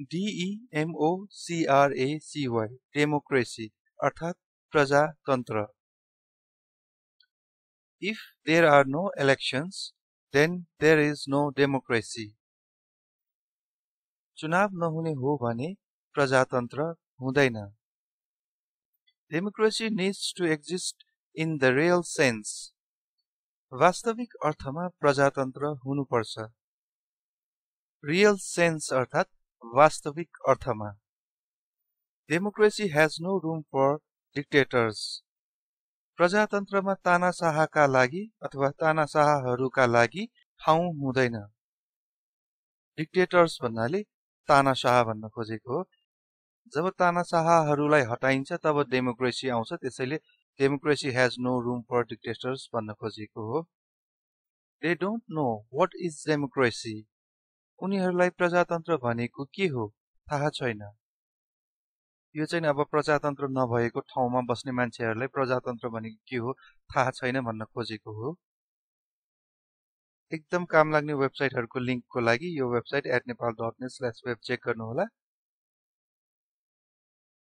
D democracy e अर्थात प्रजातंत्र if there are no elections then there is no democracy चुनाव नहुने हो भने प्रजातंत्र हुँदैन democracy needs to exist in the real sense वास्तविक अर्थमा प्रजातन्त्र हुनुपर्छ रियल सेन्स अर्थात् वास्तविक अर्थमा democracy has no room for dictators प्रजातन्त्रमा तानाशाहका लागि अथवा तानाशाहहरूका लागि ठाउँ हुँदैन डिक्टेटर्स भन्नाले तानाशाह भन्न खोजेको हो जब तानाशाहहरूलाई हटाइन्छ तब डेमोक्रेसी आउँछ त्यसैले democracy has no room for dictators भन्न खोजेको हो they don't know what is democracy उनीहरूलाई प्रजातन्त्र भनेको के हो थाहा छैन यो चाहिँ अब प्रजातन्त्र नभएको ठाउँमा बस्ने मान्छेहरूलाई प्रजातन्त्र भनेको के हो थाहा छैन भन्न खोजेको हो एकदम काम लाग्ने वेबसाइटहरूको लिङ्कको लागि यो website at Nepal dot net slash web check गर्नुहोला